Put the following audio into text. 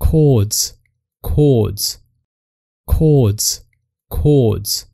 chords, chords, chords, chords.